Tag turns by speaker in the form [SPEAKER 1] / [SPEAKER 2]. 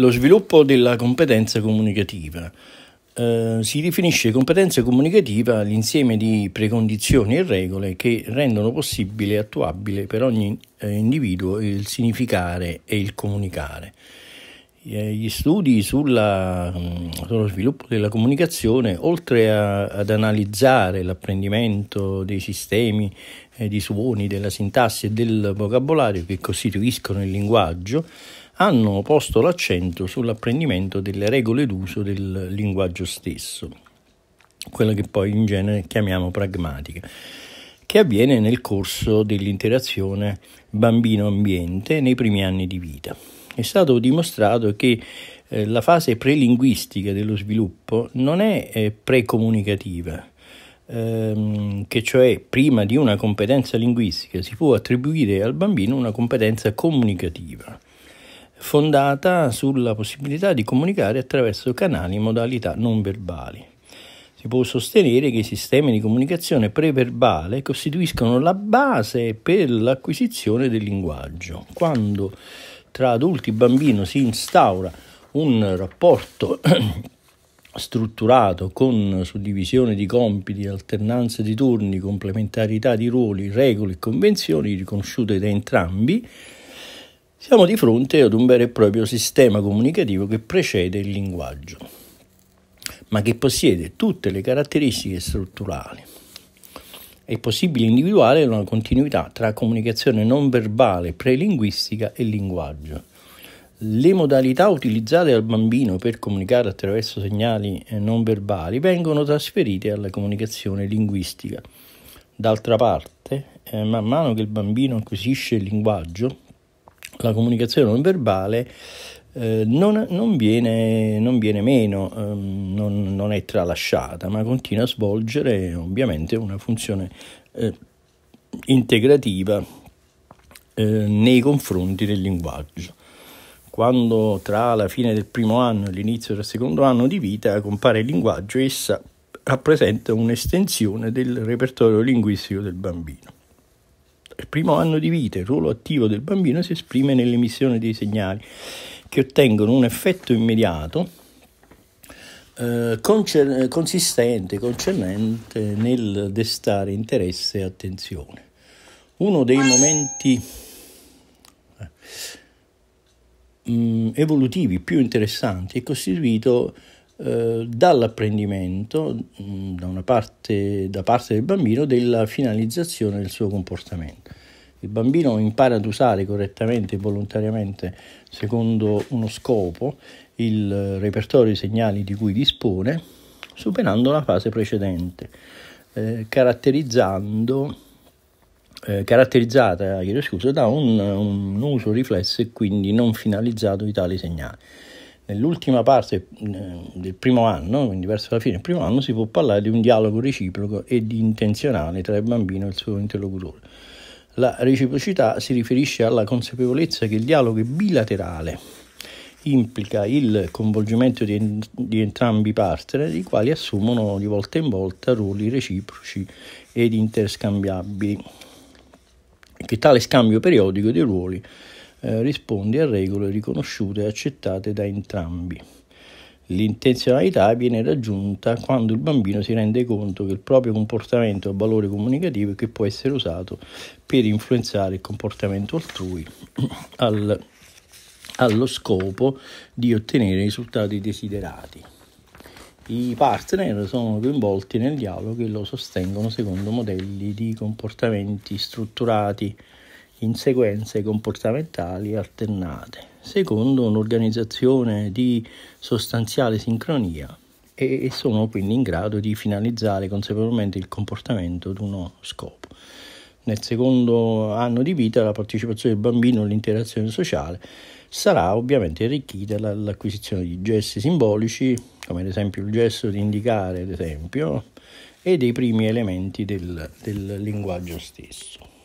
[SPEAKER 1] Lo sviluppo della competenza comunicativa. Eh, si definisce competenza comunicativa l'insieme di precondizioni e regole che rendono possibile e attuabile per ogni eh, individuo il significare e il comunicare. Eh, gli studi sulla, mm, sullo sviluppo della comunicazione, oltre a, ad analizzare l'apprendimento dei sistemi eh, di suoni, della sintassi e del vocabolario che costituiscono il linguaggio, hanno posto l'accento sull'apprendimento delle regole d'uso del linguaggio stesso, quella che poi in genere chiamiamo pragmatica, che avviene nel corso dell'interazione bambino-ambiente nei primi anni di vita. È stato dimostrato che eh, la fase prelinguistica dello sviluppo non è eh, precomunicativa, ehm, che cioè prima di una competenza linguistica si può attribuire al bambino una competenza comunicativa fondata sulla possibilità di comunicare attraverso canali e modalità non verbali. Si può sostenere che i sistemi di comunicazione preverbale costituiscono la base per l'acquisizione del linguaggio. Quando tra adulti e bambino si instaura un rapporto strutturato con suddivisione di compiti, alternanza di turni, complementarità di ruoli, regole e convenzioni riconosciute da entrambi, siamo di fronte ad un vero e proprio sistema comunicativo che precede il linguaggio, ma che possiede tutte le caratteristiche strutturali. È possibile individuare una continuità tra comunicazione non verbale, prelinguistica e linguaggio. Le modalità utilizzate dal bambino per comunicare attraverso segnali eh, non verbali vengono trasferite alla comunicazione linguistica. D'altra parte, eh, man mano che il bambino acquisisce il linguaggio, la comunicazione non verbale eh, non, non, viene, non, viene, meno, ehm, non, non, è tralasciata, ma continua a svolgere ovviamente una funzione eh, integrativa eh, nei confronti del linguaggio. Quando tra la fine del primo anno e l'inizio del secondo anno di vita compare il linguaggio, essa rappresenta un'estensione del repertorio linguistico del bambino. Per primo anno di vita il ruolo attivo del bambino si esprime nell'emissione dei segnali che ottengono un effetto immediato eh, concer- consistente, concernente nel destare interesse e attenzione. Uno dei momenti eh, mm, evolutivi più interessanti è costituito eh, dall'apprendimento mm, da parte, da parte del bambino della finalizzazione del suo comportamento. Il bambino impara ad usare correttamente e volontariamente, secondo uno scopo, il repertorio di segnali di cui dispone, superando la fase precedente, eh, caratterizzando, eh, caratterizzata scusa, da un, un uso riflesso e quindi non finalizzato di tali segnali nell'ultima parte eh, del primo anno, quindi verso la fine del primo anno, si può parlare di un dialogo reciproco ed intenzionale tra il bambino e il suo interlocutore. La reciprocità si riferisce alla consapevolezza che il dialogo è bilaterale, implica il coinvolgimento di, di entrambi i partner, i quali assumono di volta in volta ruoli reciproci ed interscambiabili, che tale scambio periodico dei ruoli eh, risponde a regole riconosciute e accettate da entrambi. L'intenzionalità viene raggiunta quando il bambino si rende conto che il proprio comportamento ha valore comunicativo e che può essere usato per influenzare il comportamento altrui al, allo scopo di ottenere i risultati desiderati. I partner sono coinvolti nel dialogo e lo sostengono secondo modelli di comportamenti strutturati, in sequenze comportamentali alternate, secondo un'organizzazione di sostanziale sincronia e sono quindi in grado di finalizzare consapevolmente il comportamento ad uno scopo. Nel secondo anno di vita la partecipazione del bambino all'interazione sociale sarà ovviamente arricchita dall'acquisizione di gesti simbolici, come ad esempio il gesto di indicare, ad esempio, e dei primi elementi del, del linguaggio stesso.